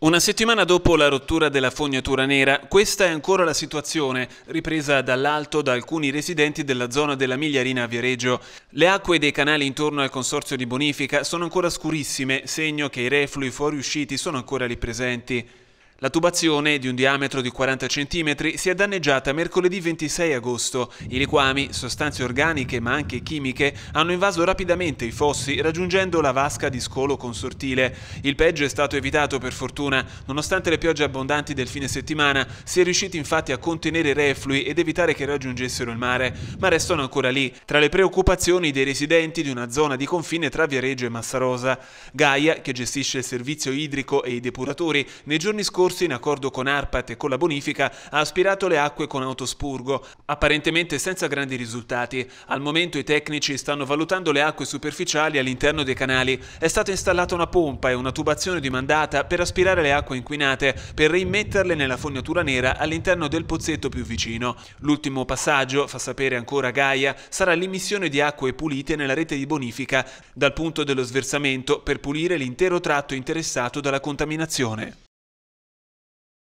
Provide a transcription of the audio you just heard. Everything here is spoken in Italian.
Una settimana dopo la rottura della fognatura nera, questa è ancora la situazione, ripresa dall'alto da alcuni residenti della zona della Migliarina a Viareggio. Le acque dei canali intorno al consorzio di bonifica sono ancora scurissime, segno che i reflui fuoriusciti sono ancora lì presenti. La tubazione, di un diametro di 40 cm, si è danneggiata mercoledì 26 agosto. I liquami, sostanze organiche ma anche chimiche, hanno invaso rapidamente i fossi raggiungendo la vasca di scolo consortile. Il peggio è stato evitato per fortuna. Nonostante le piogge abbondanti del fine settimana, si è riusciti infatti a contenere i reflui ed evitare che raggiungessero il mare, ma restano ancora lì, tra le preoccupazioni dei residenti di una zona di confine tra Viareggio e Massarosa. Gaia, che gestisce il servizio idrico e i depuratori, nei giorni scorsi scorsi, in accordo con ARPAT e con la bonifica, ha aspirato le acque con autospurgo, apparentemente senza grandi risultati. Al momento i tecnici stanno valutando le acque superficiali all'interno dei canali. È stata installata una pompa e una tubazione dimandata per aspirare le acque inquinate, per rimetterle nella fognatura nera all'interno del pozzetto più vicino. L'ultimo passaggio, fa sapere ancora Gaia, sarà l'immissione di acque pulite nella rete di bonifica dal punto dello sversamento per pulire l'intero tratto interessato dalla contaminazione.